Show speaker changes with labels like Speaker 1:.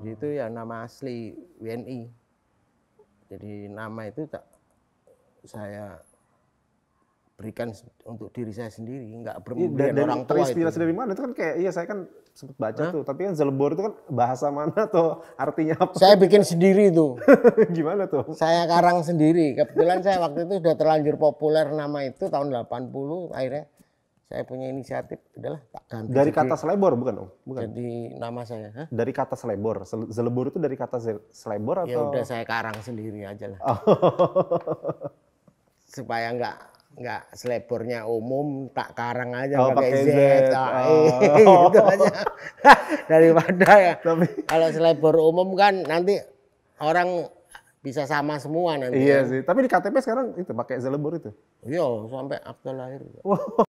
Speaker 1: Jadi itu ya nama asli WNI. Jadi nama itu tak saya berikan untuk diri saya sendiri, nggak berpemberian ya, orang tua terinspirasi
Speaker 2: itu. Ya. dari mana? Itu kan kayak iya saya kan sempat baca Hah? tuh, tapi kan Zelebor itu kan bahasa mana atau artinya apa? Saya bikin sendiri tuh. Gimana tuh? Saya karang sendiri. Kebetulan
Speaker 1: saya waktu itu sudah terlanjur populer nama itu tahun 80 akhirnya saya punya
Speaker 2: inisiatif adalah tak ganti dari kata selebor bukan om bukan jadi nama saya Hah? dari kata selebor selebor itu dari kata selebor ya atau ya udah
Speaker 3: saya karang sendiri aja lah oh.
Speaker 2: supaya nggak nggak selebornya umum tak karang aja oh, pakai, Z, Z. Oh. E, gitu aja
Speaker 1: daripada ya Tapi... kalau selebor umum kan nanti orang bisa sama semua nanti. Iya ya. sih, tapi
Speaker 2: di KTP sekarang itu pakai zelebor itu. Iya, sampai akte lahir. Wow.